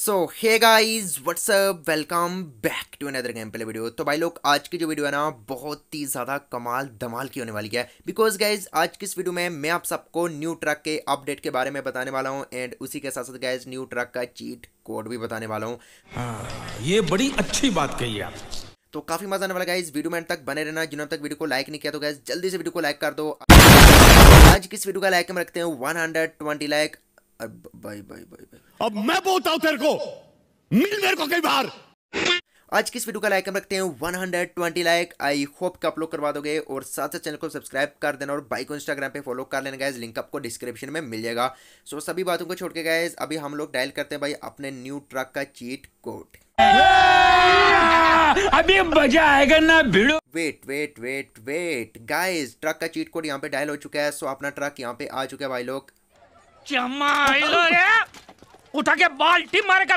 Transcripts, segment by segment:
so hey guys what's up welcome back to another game play video तो भाई लोग आज की जो वीडियो है ना बहुत ही ज़्यादा कमाल धमाल की होने वाली है बिकॉज गाइज आज की इस वीडियो में मैं आप सबको न्यू ट्रक के अपडेट के बारे में बताने वाला हूँ एंड उसी के साथ साथ गाइज न्यू ट्रक का चीट कोड भी बताने वाला हूँ हाँ, ये बड़ी अच्छी बात कही है आप तो काफ़ी मजा आने वाला गाइज वीडियो में तक बने रहना जिन्होंने तक वीडियो को लाइक नहीं किया तो गाइज जल्दी से वीडियो को लाइक कर दो आज किस वीडियो का लाइक हम रखते हैं one like bye bye bye अब मैं बोलता हूं तेरे को मिल मेरे को कई बार आज की इस वीडियो का लाइक हम रखते हैं 120 लाइक आई होप कि आप लोग करवा दोगे और साथ साथ चैनल को सब्सक्राइब कर देना और बाइक को इंस्टाग्राम पे फॉलो कर लेना गाइज लिंक आपको डिस्क्रिप्शन में मिल जाएगा सो so, सभी बातों को छोड़ के गाइज अभी हम लोग डायल करते हैं भाई अपने न्यू ट्रक का चीट कोट अभी मजा आएगा ना भिड़ो wait wait wait wait guys truck का चीट कोड यहाँ पे डायल हो चुका है सो अपना ट्रक यहाँ पे आ चुका है भाई लोग चमाइलो रे उठा के बाल्टी मारेगा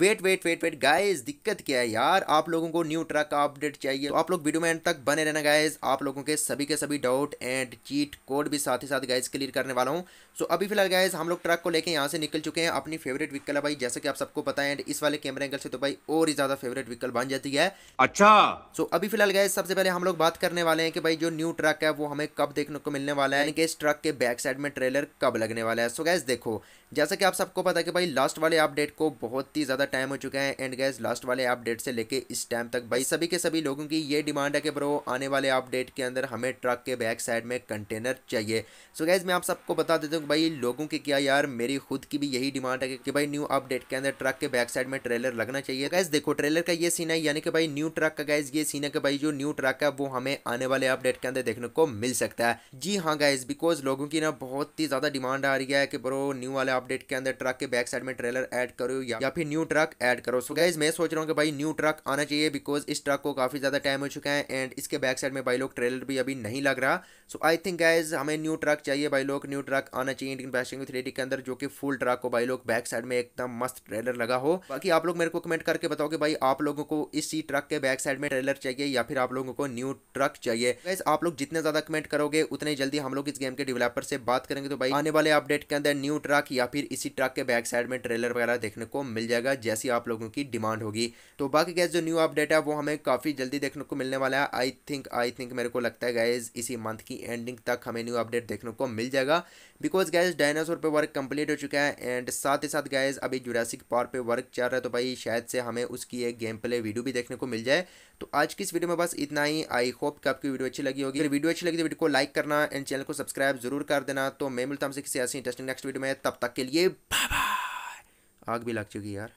wait wait wait wait guys दिक्कत क्या है यार आप लोगों को न्यू ट्रक का अपडेट चाहिए तो आप लोग वीडियो में एंड तक बने रहना गाइज आप लोगों के सभी के सभी डाउट एंड चीट कोड भी साथ ही साथ गाइज क्लियर करने वाला हूँ सो so, अभी फिलहाल गाइज हम लोग ट्रक को लेकर यहाँ से निकल चुके हैं अपनी फेवरेट व्हीकल है भाई जैसे कि आप सबको पता है एंड इस वाले कैमरे एंगल से तो भाई और ही ज्यादा फेवरेट व्हीकल बन जाती है अच्छा सो so, अभी फिलहाल गाइज सबसे पहले हम लोग बात करने वाले हैं कि भाई जो न्यू ट्रक है वो हमें कब देखने को मिलने वाला है इस ट्रक के बैक साइड में ट्रेलर कब लगने वाला है सो so, गैस देखो जैसा कि आप सबको पता है कि भाई लास्ट वाले अपडेट को बहुत ही ज्यादा ज़्यादा टाइम हो चुका है एंड गैस लास्ट वाले अपडेट से लेके इस टाइम तक भाई सभी के सभी लोगों की ये डिमांड है कि ब्रो आने वाले अपडेट के अंदर हमें ट्रक के बैक साइड में कंटेनर चाहिए सो so गैस मैं आप सबको बता देता हूँ भाई लोगों की क्या यार मेरी खुद की भी यही डिमांड है कि भाई न्यू अपडेट के अंदर ट्रक के बैक साइड में ट्रेलर लगना चाहिए गैस देखो ट्रेलर का ये सीन है यानी कि भाई न्यू ट्रक का गैस ये सीन है कि भाई जो न्यू ट्रक है वो हमें आने वाले अपडेट के अंदर देखने को मिल सकता है जी हाँ गैस बिकॉज लोगों की ना बहुत ही ज़्यादा डिमांड आ रही है कि ब्रो न्यू वाले अपडेट के अंदर ट्रक के बैक साइड में ट्रेलर एड करो या फिर न्यू ट्रक ऐड करो सो so गाइज मैं सोच रहा हूँ कि भाई न्यू ट्रक आना चाहिए बिकॉज इस ट्रक को काफ़ी ज़्यादा टाइम हो चुका है एंड इसके बैक साइड में भाई लोग ट्रेलर भी अभी नहीं लग रहा सो आई थिंक गाइज हमें न्यू ट्रक चाहिए भाई लोग न्यू ट्रक आना चाहिए इंडियन बैशिंग थ्री के अंदर जो कि फुल ट्रक को भाई लोग बैक साइड में एकदम मस्त ट्रेलर लगा हो बाकी आप लोग मेरे को कमेंट करके बताओ कि भाई आप लोगों को इसी ट्रक के बैक साइड में ट्रेलर चाहिए या फिर आप लोगों को न्यू ट्रक चाहिए गाइज आप लोग जितने ज़्यादा कमेंट करोगे उतने जल्दी हम लोग इस गेम के डेवलपर से बात करेंगे तो भाई आने वाले अपडेट के अंदर न्यू ट्रक या फिर इसी ट्रक के बैक साइड में ट्रेलर वगैरह देखने को मिल जाएगा जैसी आप लोगों की डिमांड होगी तो बाकी गैस जो न्यू अपडेट है वो हमें काफ़ी जल्दी देखने को मिलने वाला है आई थिंक आई थिंक मेरे को लगता है गैस इसी मंथ की एंडिंग तक हमें न्यू अपडेट देखने को मिल जाएगा बिकॉज गैस डायनासोर पर वर्क कंप्लीट हो चुका है एंड साथ ही साथ गैस अभी जुरासिक पार्क पर वर्क चल रहा है तो भाई शायद से हमें उसकी एक गेम प्ले वीडियो भी देखने को मिल जाए तो आज की इस वीडियो में बस इतना ही आई होप कि आपकी वीडियो अच्छी लगी होगी अगर वीडियो अच्छी लगी तो वीडियो को लाइक करना एंड चैनल को सब्सक्राइब जरूर कर देना तो मैं मिलता हूँ किसी ऐसी इंटरेस्टिंग नेक्स्ट वीडियो में तब तक के लिए बाय बाय आग भी लग चुकी यार